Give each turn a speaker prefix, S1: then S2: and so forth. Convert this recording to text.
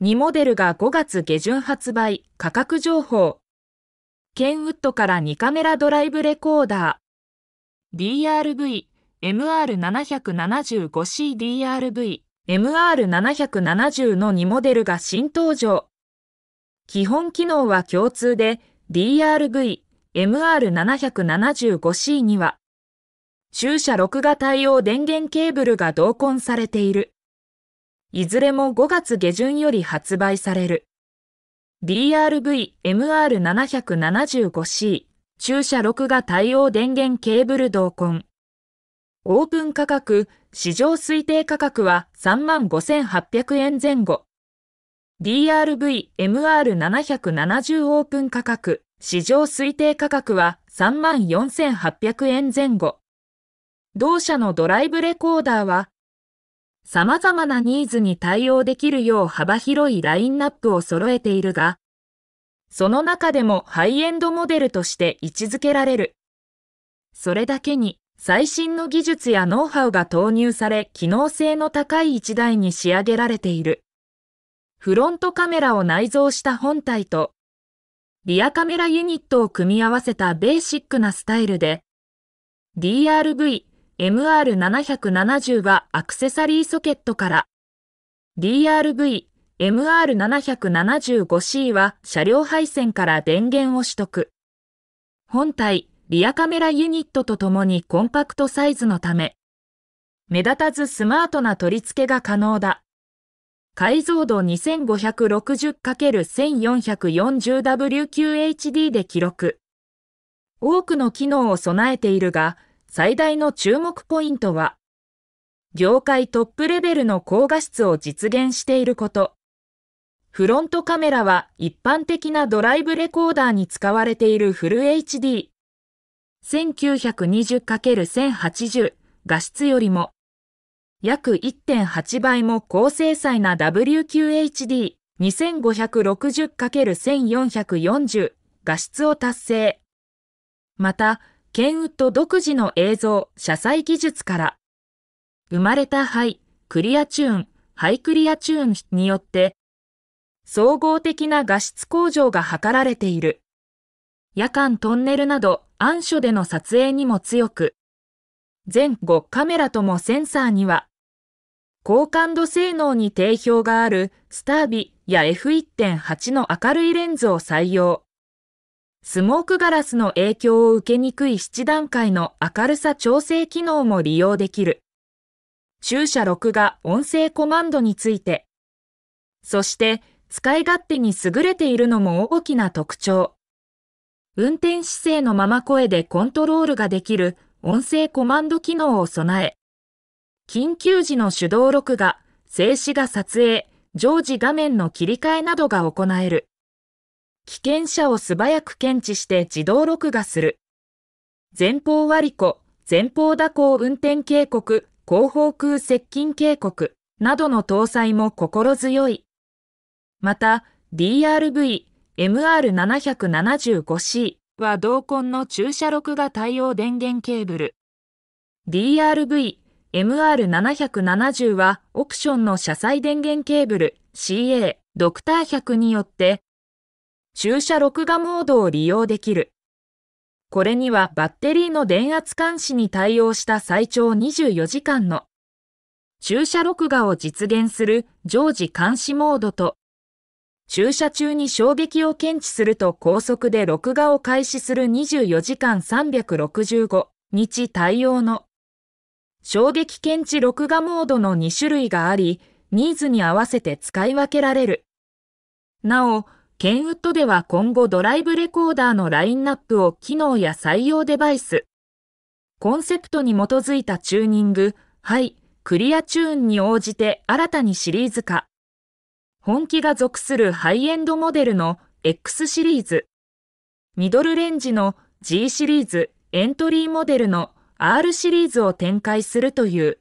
S1: 2モデルが5月下旬発売、価格情報。ケンウッドから2カメラドライブレコーダー。DRV、MR775CDRV、MR770 の2モデルが新登場。基本機能は共通で、DRV、MR775C には、駐車録画対応電源ケーブルが同梱されている。いずれも5月下旬より発売される。DRV-MR775C 駐車録画対応電源ケーブル同梱。オープン価格、市場推定価格は35,800円前後。DRV-MR770 オープン価格、市場推定価格は34,800円前後。同社のドライブレコーダーは様々なニーズに対応できるよう幅広いラインナップを揃えているが、その中でもハイエンドモデルとして位置づけられる。それだけに最新の技術やノウハウが投入され、機能性の高い一台に仕上げられている。フロントカメラを内蔵した本体と、リアカメラユニットを組み合わせたベーシックなスタイルで、DRV MR770 はアクセサリーソケットから、DRV、MR775C は車両配線から電源を取得。本体、リアカメラユニットとともにコンパクトサイズのため、目立たずスマートな取り付けが可能だ。解像度 2560×1440WQHD で記録。多くの機能を備えているが、最大の注目ポイントは、業界トップレベルの高画質を実現していること。フロントカメラは一般的なドライブレコーダーに使われているフル HD。1920×1080 画質よりも約1.8倍も高精細な WQHD 2560×1440 画質を達成。また、ケンウッド独自の映像、車載技術から、生まれたイ、クリアチューン、ハイクリアチューンによって、総合的な画質向上が図られている。夜間トンネルなど暗所での撮影にも強く、前後カメラともセンサーには、高感度性能に定評があるスタービや F1.8 の明るいレンズを採用。スモークガラスの影響を受けにくい7段階の明るさ調整機能も利用できる。注射録画音声コマンドについて。そして、使い勝手に優れているのも大きな特徴。運転姿勢のまま声でコントロールができる音声コマンド機能を備え、緊急時の手動録画、静止画撮影、常時画面の切り替えなどが行える。危険者を素早く検知して自動録画する。前方割り子、前方蛇行運転警告、後方空接近警告などの搭載も心強い。また、DRV、MR775C は同梱の駐車録画対応電源ケーブル。DRV、MR770 はオプションの車載電源ケーブル CA ドクター100によって駐車録画モードを利用できる。これにはバッテリーの電圧監視に対応した最長24時間の駐車録画を実現する常時監視モードと駐車中に衝撃を検知すると高速で録画を開始する24時間365日対応の衝撃検知録画モードの2種類があり、ニーズに合わせて使い分けられる。なお、ケンウッドでは今後ドライブレコーダーのラインナップを機能や採用デバイス、コンセプトに基づいたチューニング、ハイ、クリアチューンに応じて新たにシリーズ化。本気が属するハイエンドモデルの X シリーズ、ミドルレンジの G シリーズ、エントリーモデルの R シリーズを展開するという。